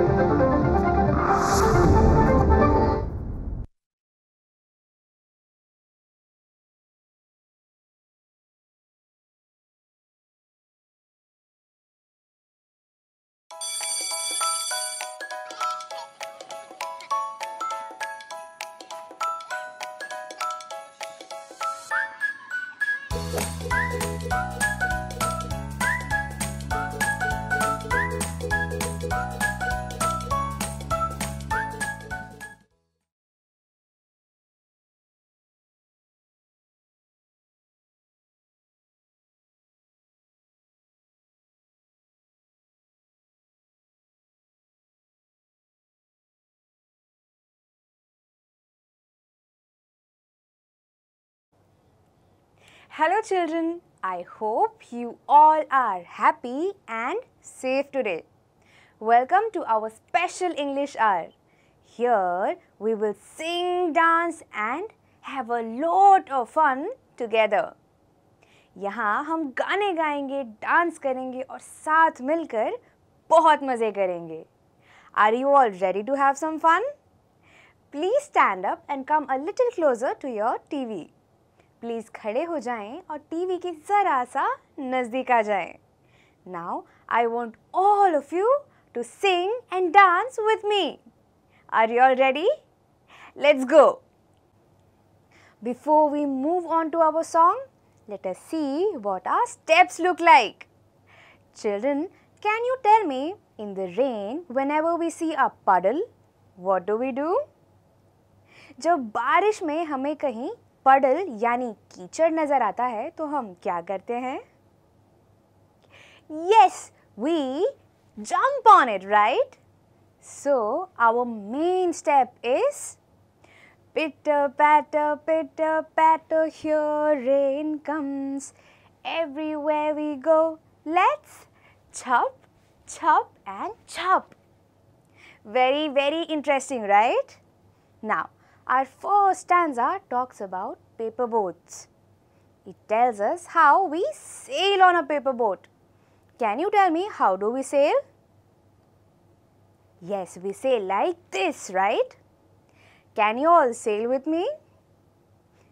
Thank you. Hello children, I hope you all are happy and safe today. Welcome to our special English hour. Here we will sing, dance and have a lot of fun together. यहाँ हम गाने गाएंगे dance करेंगे और साथ मिलकर बहुत मज़े करेंगे are you all ready to have some fun please stand up and come a little closer to your TV please खड़े हो जाएं और टीवी के ज़रा सा नज़दीक आ जाएं। Now I want all of you to sing and dance with me are you all ready let's go before we move on to our song let us see what are steps look like children can you tell me in the rain whenever we see a puddle what do we do जब बारिश में हमें कहीं पडल यानी कीचड़ नजर आता है तो हम क्या करते हैं yes we jump on it right so our main step is pit pat pit pat here rain comes everywhere we go let's छप छप एंड छप very very interesting right now Our first stanza talks about paper boats. It tells us how we sail on a paper boat. Can you tell me how do we sail? Yes, we sail like this, right? Can you all sail with me?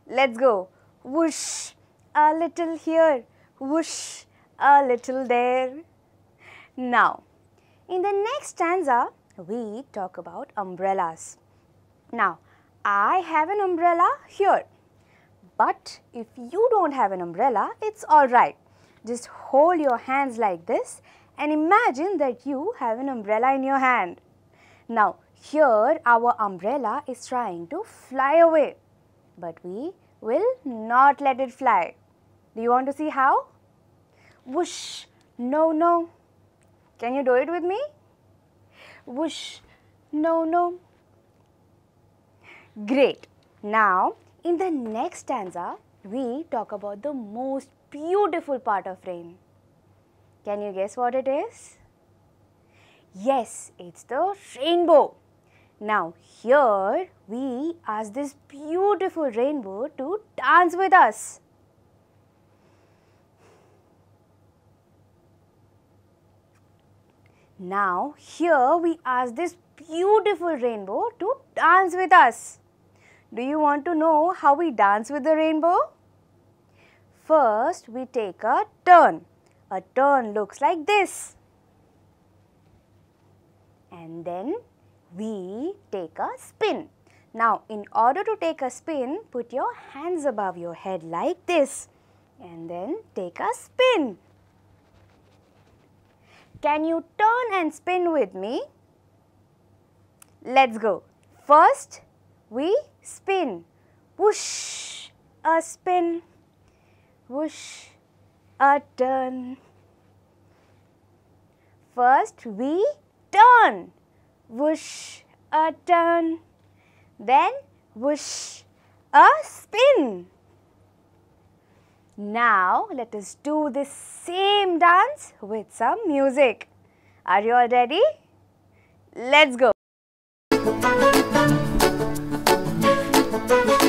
Let's go. Whoosh, a little here, whoosh, a little there. Now, in the next stanza, we talk about umbrellas. Now, I have an umbrella here. But if you don't have an umbrella, it's alright. Just hold your hands like this and imagine that you have an umbrella in your hand. Now, here our umbrella is trying to fly away, but we will not let it fly. Do you want to see how? Whoosh! No, no. Can you do it with me? Whoosh! No, no. Great. Now, in the next stanza, we talk about the most beautiful part of rain. Can you guess what it is? Yes, it's the rainbow. Now, here we ask this beautiful rainbow to dance with us. Now, here we ask this beautiful rainbow to dance with us. Do you want to know how we dance with the rainbow? First, we take a turn. A turn looks like this. And then we take a spin. Now, in order to take a spin, put your hands above your head like this. And then take a spin. Can you turn and spin with me? Let's go. First, we spin, whoosh, a spin, whoosh, a turn. First we turn, whoosh, a turn, then whoosh, a spin. Now let us do this same dance with some music. Are you all ready? Let's go. Thank you.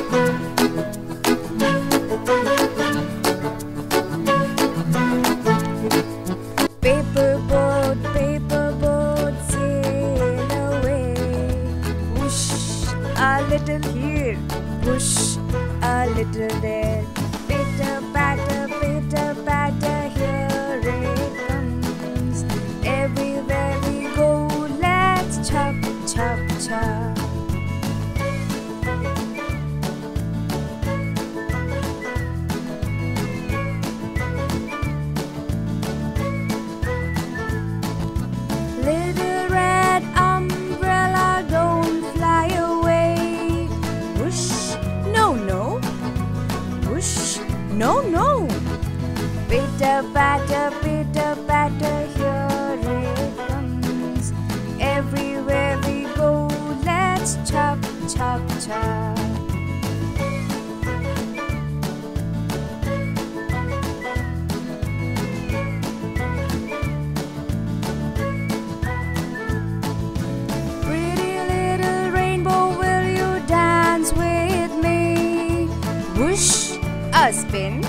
spin.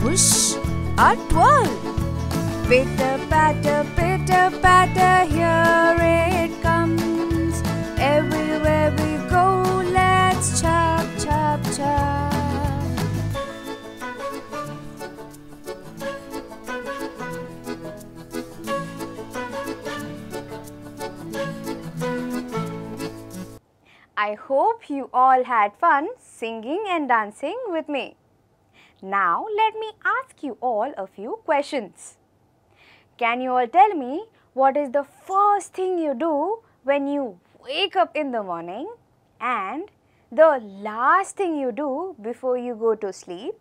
push, or twirl. Pitter patter, pitter patter, here it comes. Everywhere we go, let's chop, chop, chop. I hope you all had fun singing and dancing with me. Now let me ask you all a few questions. Can you all tell me what is the first thing you do when you wake up in the morning and the last thing you do before you go to sleep?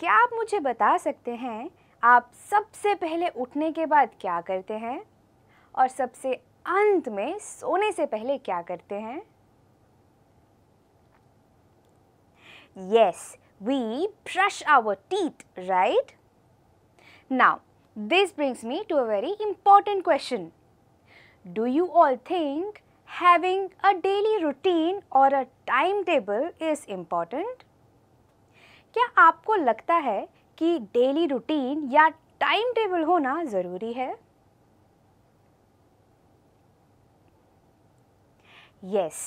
क्या आप मुझे बता सकते हैं आप सबसे पहले उठने के बाद क्या करते हैं और सबसे अंत में सोने से पहले क्या करते हैं yes we brush our teeth, right? Now, this brings me to a very important question. Do you all think having a daily routine or a timetable is important? kya aapko lagta hai ki daily routine ya timetable होना ज़रूरी है Yes,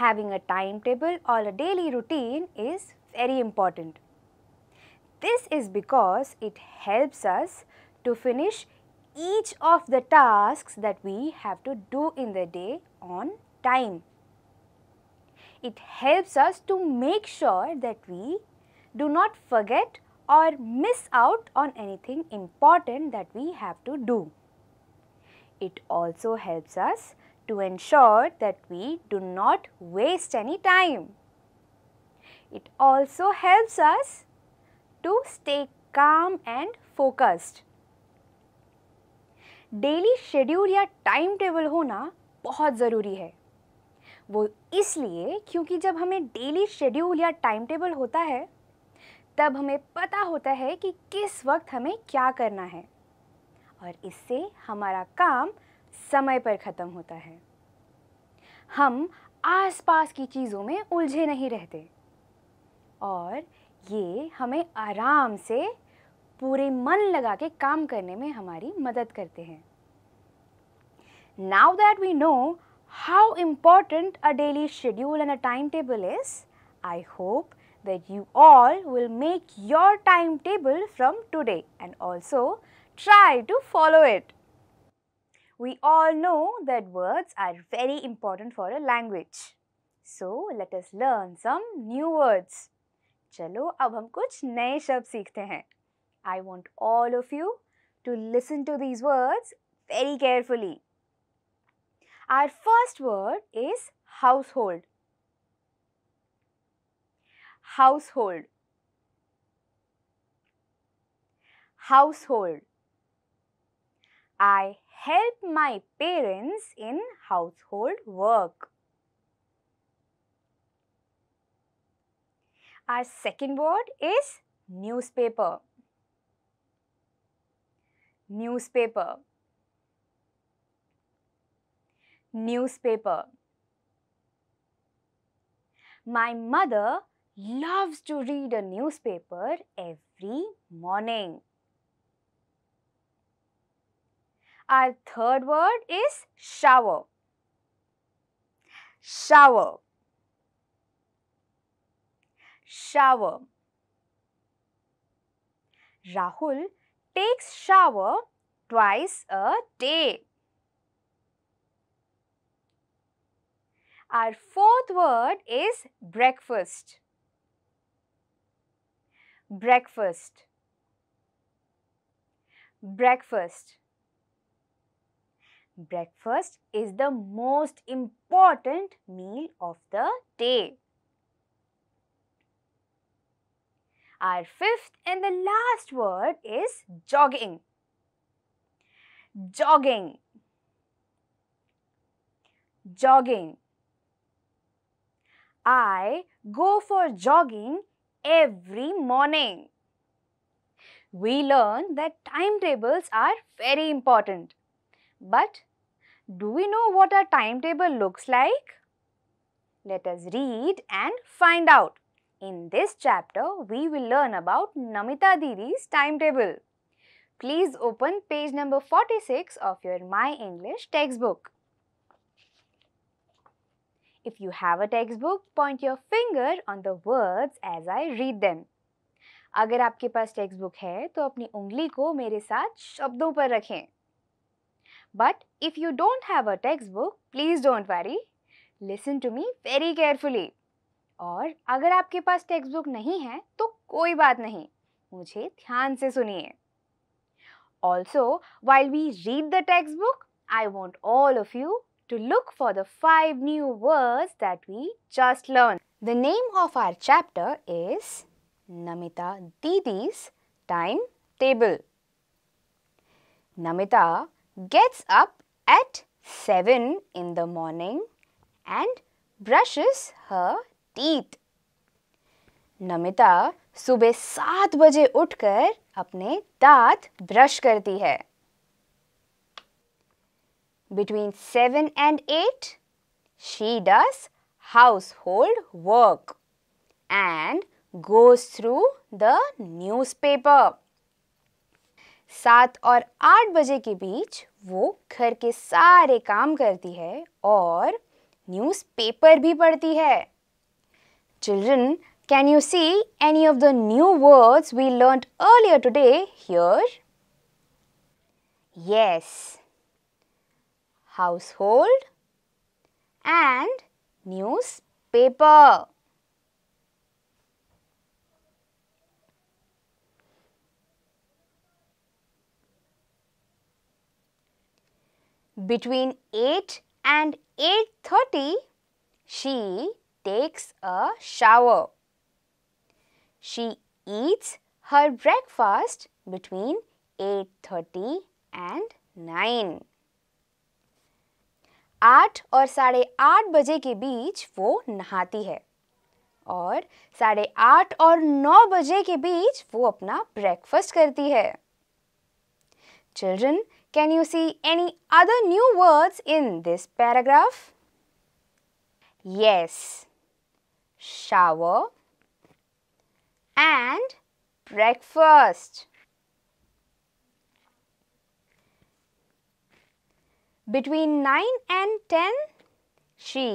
having a timetable or a daily routine is very important. This is because it helps us to finish each of the tasks that we have to do in the day on time. It helps us to make sure that we do not forget or miss out on anything important that we have to do. It also helps us to ensure that we do not waste any time. It also helps us to stay calm and focused. Daily schedule या timetable होना बहुत ज़रूरी है वो इसलिए क्योंकि जब हमें डेली शेड्यूल या टाइम टेबल होता है तब हमें पता होता है कि किस वक्त हमें क्या करना है और इससे हमारा काम समय पर ख़त्म होता है हम आसपास की चीज़ों में उलझे नहीं रहते और ये हमें आराम से पूरे मन लगा के काम करने में हमारी मदद करते हैं now that we know how important a daily schedule and a timetable is I hope that you all will make your timetable from today and also try to follow it we all know that words are very important for a language so let us learn some new words चलो अब हम कुछ नए शब्द सीखते हैं I want all of you to listen to these words very carefully our first word is household household household I help my parents in household work Our second word is newspaper. Newspaper. Newspaper. My mother loves to read a newspaper every morning. Our third word is shower. Shower shower. Rahul takes shower twice a day. Our fourth word is breakfast. Breakfast. Breakfast. Breakfast is the most important meal of the day. Our fifth and the last word is jogging. Jogging. Jogging. I go for jogging every morning. We learn that timetables are very important. But do we know what a timetable looks like? Let us read and find out. In this chapter, we will learn about Namita Didi's timetable. Please open page number 46 of your My English textbook. If you have a textbook, point your finger on the words as I read them. अगर आपके पास textbook है तो अपनी उंगली को मेरे साथ शब्दों पर रखें but if you don't have a text book please don't worry listen to me very carefully और अगर आपके पास टेक्स्ट बुक नहीं है तो कोई बात नहीं मुझे ध्यान से सुनिए also while we read the text book I want all of you to look for the five new words that we just learned. The name of our chapter is Namita Didi's Timetable. Namita gets up at 7 in the morning and brushes her teeth Namita सुबह सात बजे उठकर अपने दांत brush करती है between seven and eight she household work and goes through the newspaper सात और आठ बजे के बीच वो घर के सारे काम करती है और न्यूज़पेपर भी पढ़ती है Children, can you see any of the new words we learnt earlier today here? Yes. Household and newspaper. Between 8 and 8.30, she takes a shower. She eats her breakfast between 8.30 and 9. आठ और साढ़े आठ बजे के बीच वो नहाती है और साढ़े आठ और नौ बजे के बीच वो अपना ब्रेकफास्ट करती है children can you see any other new words in this paragraph yes shower and breakfast. Between 9 and 10, she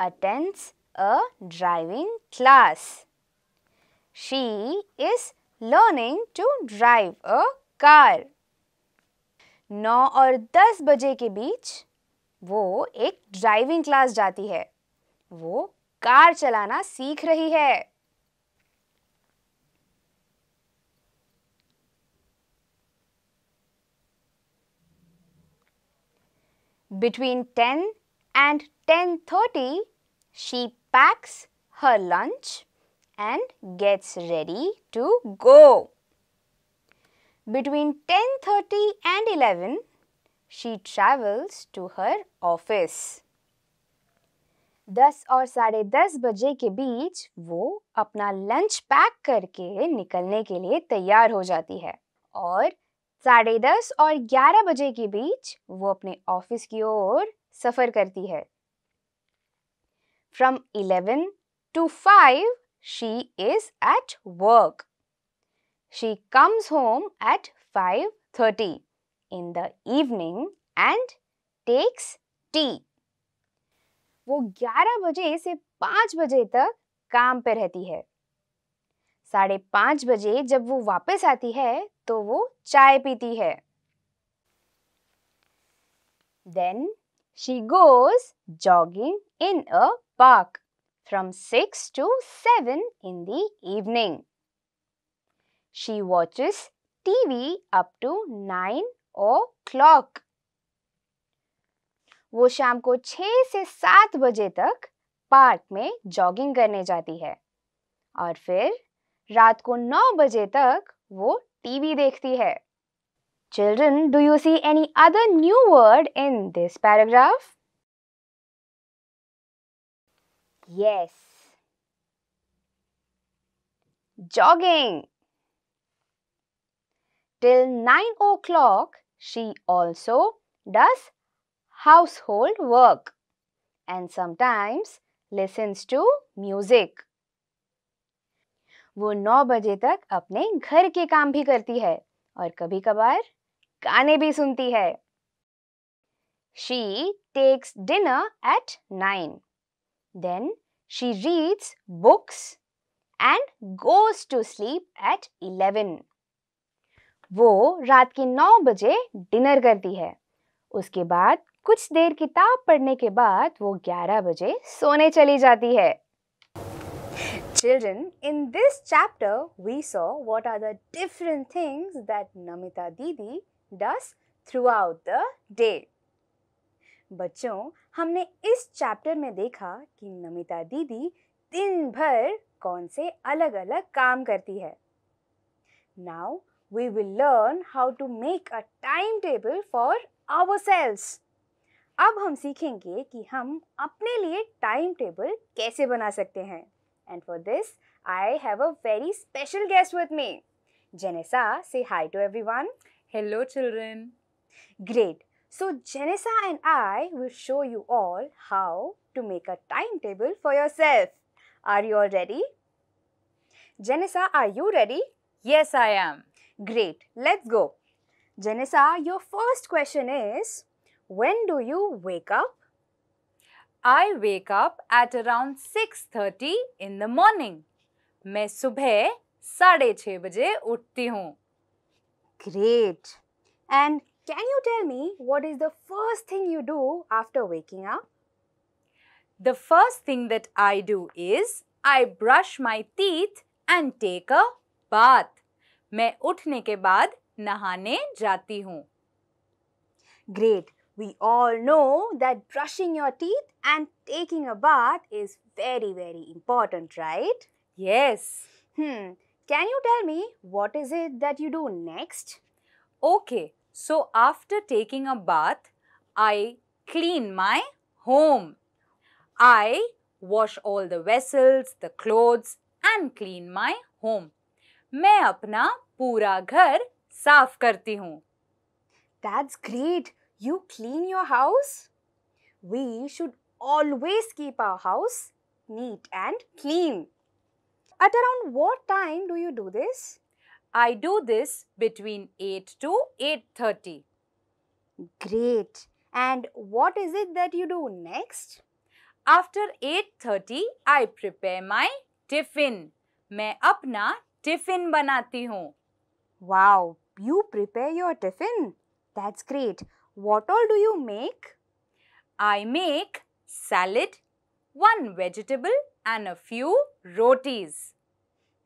attends a driving class. She is learning to drive a car. 9 और 10 बजे के बीच वो एक driving class जाती है वो car चलाना सीख रही है Between 10 and 10.30, she packs her lunch and gets ready to go. Between 10.30 and 11, she travels to her office. दस और साढ़े दस बजे के बीच वो अपना लंच पैक करके निकलने के लिए तैयार हो जाती है और साढ़े दस और ग्यारह बजे के बीच वो अपने ऑफिस की ओर सफ़र करती है from eleven to five she is at work comes home at five thirty in the evening and takes tea वो 11 बजे से 5 बजे तक काम पर रहती है साढ़े पांच बजे जब वो वापस आती है तो वो चाय पीती है then she goes jogging in a park from six to seven in the evening she watches TV up to nine o'clock वो शाम को छह से सात बजे तक पार्क में जॉगिंग करने जाती है और फिर रात को नौ बजे तक वो टीवी देखती है children do you see any other new word in this paragraph yes jogging nine o'clock she also does household work and sometimes listens to music. वो 9 बजे तक अपने घर के काम भी करती है और कभी कभार गाने भी सुनती है She takes dinner at 9. Then she reads books and goes to sleep at 11. वो रात के 9 बजे डिनर करती है उसके बाद कुछ देर किताब पढ़ने के बाद वो 11 बजे सोने चली जाती है in this chapter we we what are the different things that Namita didi does throughout the day बच्चों हमने इस चैप्टर में देखा कि नमिता दीदी दिन भर कौन से अलग अलग काम करती है now we will learn how to make a timetable for our selves अब हम सीखेंगे कि हम अपने लिए टाइम टेबल कैसे बना सकते हैं and for this I have a very special guest with me Janessa say hi to everyone hello children great so Janessa and I will show you all how to make a timetable for yourself are you all ready Janessa are you ready yes I am great let's go Janessa your first question is When do you wake up? I wake up at around 6:30 in the morning. मैं सुबह साढ़े छः बजे उठती हूँ. Great. And can you tell me what is the first thing you do after waking up? The first thing that I do is I brush my teeth and take a bath. मैं उठने के बाद नहाने जाती हूँ. Great. We all know that brushing your teeth and taking a bath is very, very important, right? Yes. Hmm. Can you tell me what is it that you do next? Okay. So, after taking a bath, I clean my home. I wash all the vessels, the clothes and clean my home. मैं अपना पूरा घर साफ करती हूँ That's great. You clean your house? We should always keep our house neat and clean. At around what time do you do this? I do this between 8 to 8.30. Great. And what is it that you do next? After 8.30, I prepare my tiffin. मैं अपना tiffin बनाती हूँ. Wow, you prepare your tiffin? That's great. What all do you make? I make salad, one vegetable and a few rotis.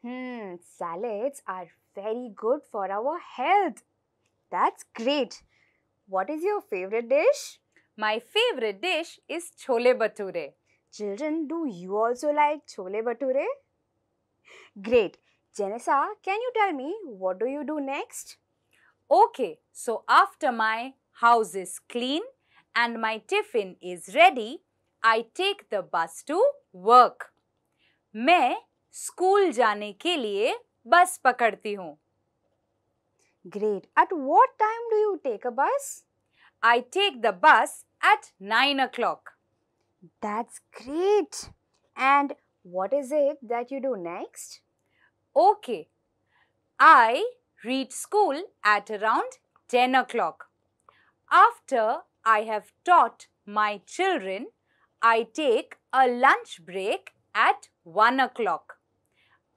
Hmm, salads are very good for our health. That's great. What is your favorite dish? My favorite dish is chole bhature. Children, do you also like chole bhature? Great. Janessa, can you tell me what do you do next? Okay, so after my house is clean and my tiffin is ready, I take the bus to work. मैं school जाने के लिए बस पकड़ती हूँ Great. At what time do you take a bus? I take the bus at 9 o'clock. That's great. And what is it that you do next? Okay. I reach school at around 10 o'clock. After I have taught my children, I take a lunch break at 1 o'clock.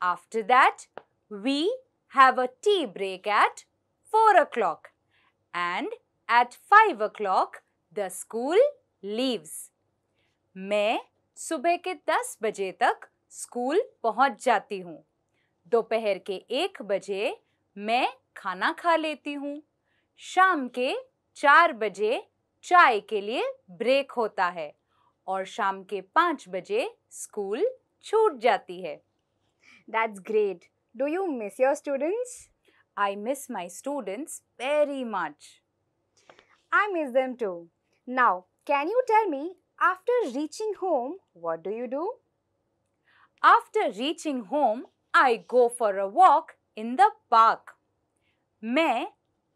After that, we have a tea break at 4 o'clock and at 5 o'clock the school leaves. मैं सुबह के 10 बजे तक school पहुंच जाती हूँ दोपहर के एक बजे मैं खाना खा लेती हूँ शाम के चार बजे चाय के लिए ब्रेक होता है और शाम के पाँच बजे स्कूल छूट जाती है that's great do you miss your students I miss my students very much I miss them too now can you tell me after reaching home what do you do after reaching home I go for a walk in the park मैं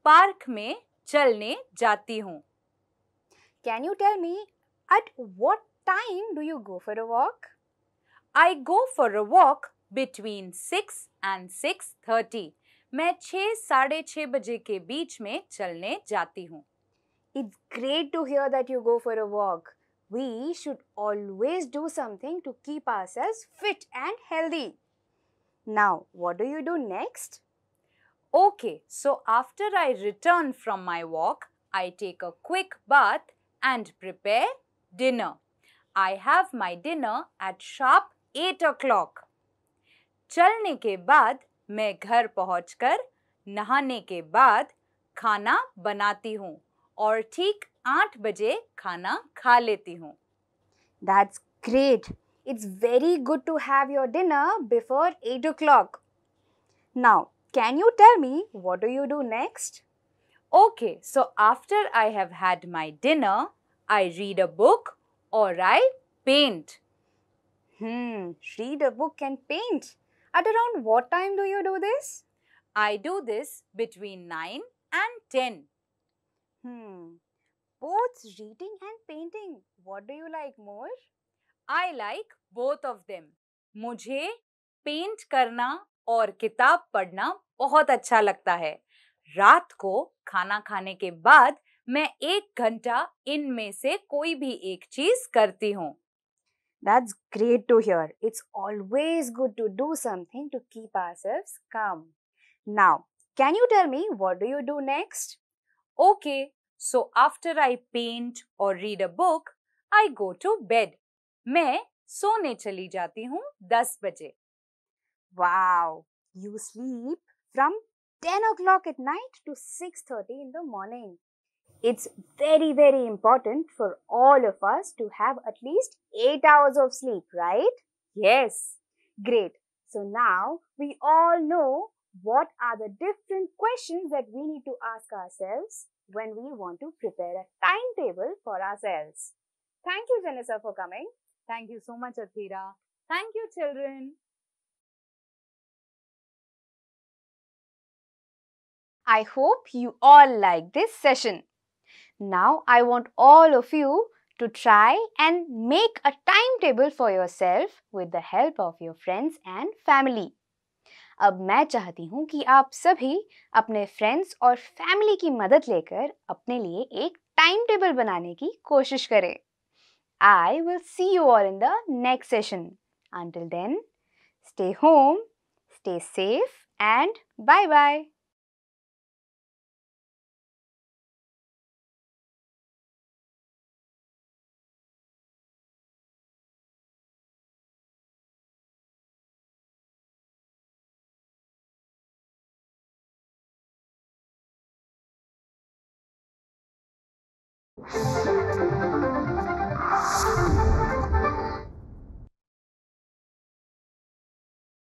park में चलने जाती हूँ can you tell me at what time do you go for a walk I go for a walk between six and six thirty मैं छः साढ़े छः बजे के बीच में चलने जाती हूँ it's great to hear that you go for a walk we should always do something to keep ourselves fit and healthy. Now, what do you do next? Okay, so after I return from my walk, I take a quick bath and prepare dinner. I have my dinner at sharp 8 o'clock. chalne ke baad main ghar pahunch kar nahane ke baad khana banati हूँ aur ठीक 8 baje khana kha leti हूँ That's great. It's very good to have your dinner before 8 o'clock. Now, Can you tell me what do you do next? Okay, so after I have had my dinner, I read a book or I paint. Hmm, read a book and paint. At around what time do you do this? I do this between 9 and 10. Hmm, both reading and painting. What do you like more? I like both of them. मुझे paint करना और किताब पढ़ना बहुत अच्छा लगता है रात को खाना खाने के बाद मैं एक घंटा इनमें से कोई भी एक चीज करती हूँ That's great to hear. It's always good to do something to keep ourselves calm. Now, can you tell me what do you do next? Okay, so after I paint or read a book, I go to bed. मैं सोने चली जाती हूँ दस बजे Wow, you sleep from 10 o'clock at night to 6.30 in the morning. It's very, very important for all of us to have at least 8 hours of sleep, right? Yes. Great. So now we all know what are the different questions that we need to ask ourselves when we want to prepare a timetable for ourselves. Thank you, Janissa, for coming. Thank you so much, Athira. Thank you, children. I hope you all like this session. Now I want all of you to try and make a timetable for yourself with the help of your friends and family. अब मैं चाहती हूँ कि आप सभी अपने friends और family की मदद लेकर अपने लिए एक टाइम टेबल बनाने की कोशिश करें I will see you all in the next session until then stay home stay safe and bye bye